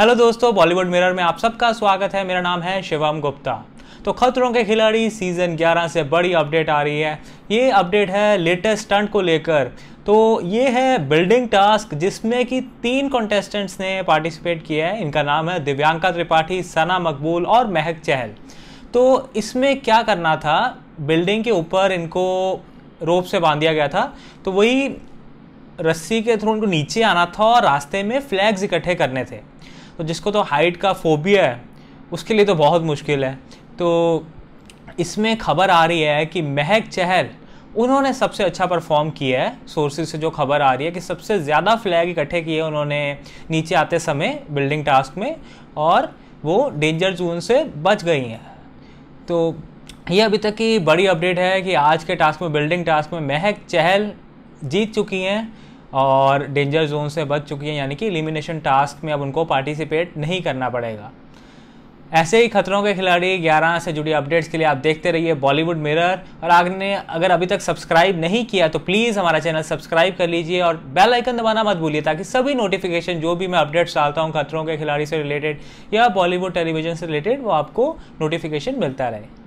hello दोस्तों Bollywood mirror में आप सबका स्वागत है मेरा नाम है शिवम गुप्ता तो खतरों के खिलाड़ी सीज़न 11 से बड़ी अपडेट आ रही है ये अपडेट है लेटेस्ट स्टंट को लेकर तो ये है बिल्डिंग टास्क जिसमें कि तीन कॉन्टेस्टेंट्स ने पार्टिसिपेट किया है इनका नाम है दिव्यांका त्रिपाठी सना मकबूल और महक चहल तो इसमें क्या करना था बिल्डिंग के ऊपर इनको रोप से बांध दिया गया था तो वही रस्सी के थ्रू उनको नीचे आना था और रास्ते में फ्लैग्स इकट्ठे करने थे तो जिसको तो हाइट का फोबिया है उसके लिए तो बहुत मुश्किल है तो इसमें खबर आ रही है कि महक चहल उन्होंने सबसे अच्छा परफॉर्म किया है सोर्सेज से जो खबर आ रही है कि सबसे ज़्यादा फ्लैग इकट्ठे किए उन्होंने नीचे आते समय बिल्डिंग टास्क में और वो डेंजर जोन से बच गई हैं तो ये अभी तक की बड़ी अपडेट है कि आज के टास्क में बिल्डिंग टास्क में महक चहल जीत चुकी हैं और डेंजर जोन से बच चुकी हैं यानी कि एलिमिनेशन टास्क में अब उनको पार्टिसिपेट नहीं करना पड़ेगा ऐसे ही खतरों के खिलाड़ी 11 से जुड़ी अपडेट्स के लिए आप देखते रहिए बॉलीवुड मिरर और आपने अगर अभी तक सब्सक्राइब नहीं किया तो प्लीज़ हमारा चैनल सब्सक्राइब कर लीजिए और बेल आइकन दबाना मत भूलिए ताकि सभी नोटिफिकेशन जो भी मैं अपडेट्स डालता हूँ खतरों के खिलाड़ी से रिलेटेड या बॉलीवुड टेलीविजन से रिलेटेड वो आपको नोटिफिकेशन मिलता रहे